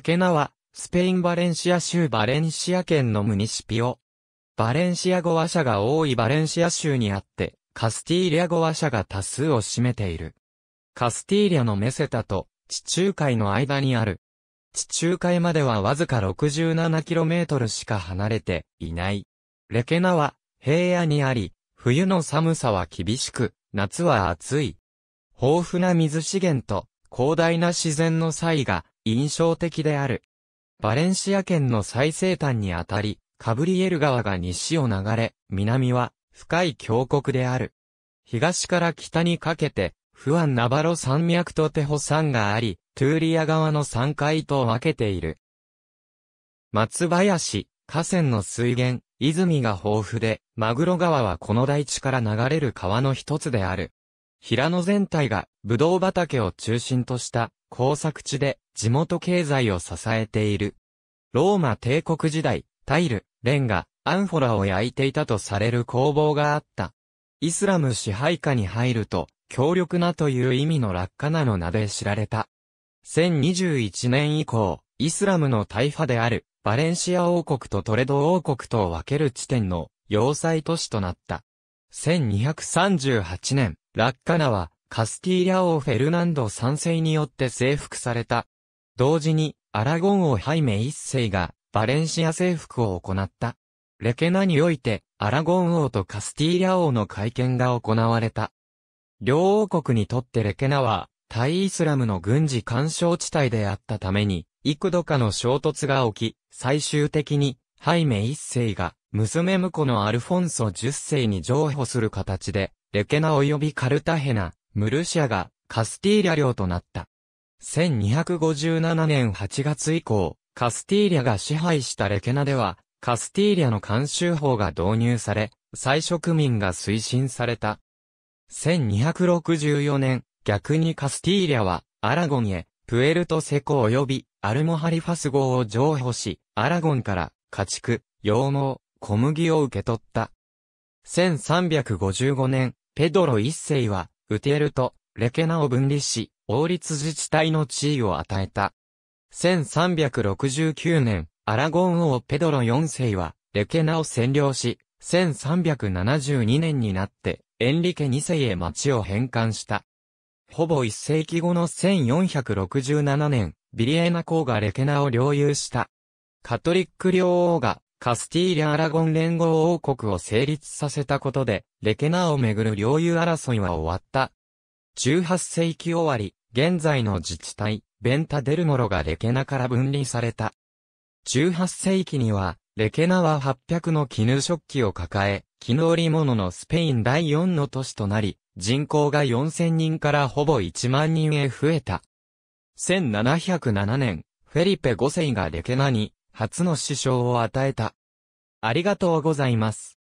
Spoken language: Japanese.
ケナは、スペイン・バレンシア州バレンシア県のムニシピオ。バレンシア語話者が多いバレンシア州にあって、カスティーリャ語話者が多数を占めている。カスティーリャのメセタと地中海の間にある。地中海まではわずか 67km しか離れていない。レケナは平野にあり、冬の寒さは厳しく、夏は暑い。豊富な水資源と広大な自然の異が印象的である。バレンシア県の最西端にあたり、カブリエル川が西を流れ、南は深い峡谷である。東から北にかけて、フ安ン・ナバロ山脈とテホ山があり、トゥーリア側の山階と分けている。松林、河川の水源、泉が豊富で、マグロ川はこの大地から流れる川の一つである。平野全体が、ブドウ畑を中心とした、耕作地で、地元経済を支えている。ローマ帝国時代、タイル、レンガ、アンフォラを焼いていたとされる工房があった。イスラム支配下に入ると、強力なという意味の落下なの名で知られた。1021年以降、イスラムの大派である、バレンシア王国とトレド王国とを分ける地点の要塞都市となった。1238年、ラッカナはカスティーリャ王フェルナンド3世によって征服された。同時に、アラゴン王ハイメ一世が、バレンシア征服を行った。レケナにおいて、アラゴン王とカスティーリャ王の会見が行われた。両王国にとってレケナは、対イスラムの軍事干渉地帯であったために、幾度かの衝突が起き、最終的に、ハイメ一世が、娘婿のアルフォンソ10世に譲歩する形で、レケナ及びカルタヘナ、ムルシアが、カスティーリャ領となった。1257年8月以降、カスティーリャが支配したレケナでは、カスティーリャの監修法が導入され、再植民が推進された。1264年、逆にカスティーリャは、アラゴンへ、プエルトセコ及び、アルモハリファス号を譲歩し、アラゴンから、家畜、羊毛、小麦を受け取った。1355年、ペドロ一世は、ウテルと、レケナを分離し、王立自治体の地位を与えた。1369年、アラゴン王ペドロ4世は、レケナを占領し、1372年になって、エンリケ2世へ町を返還した。ほぼ1世紀後の1467年、ビリエナ公がレケナを領有した。カトリック領王がカスティーリャ・アラゴン連合王国を成立させたことで、レケナをめぐる領有争いは終わった。18世紀終わり、現在の自治体、ベンタ・デルモロがレケナから分離された。18世紀には、レケナは800の絹食器を抱え、絹織物のスペイン第4の都市となり、人口が4000人からほぼ1万人へ増えた。1707年、フェリペ5世がレケナに、初の首相を与えた。ありがとうございます。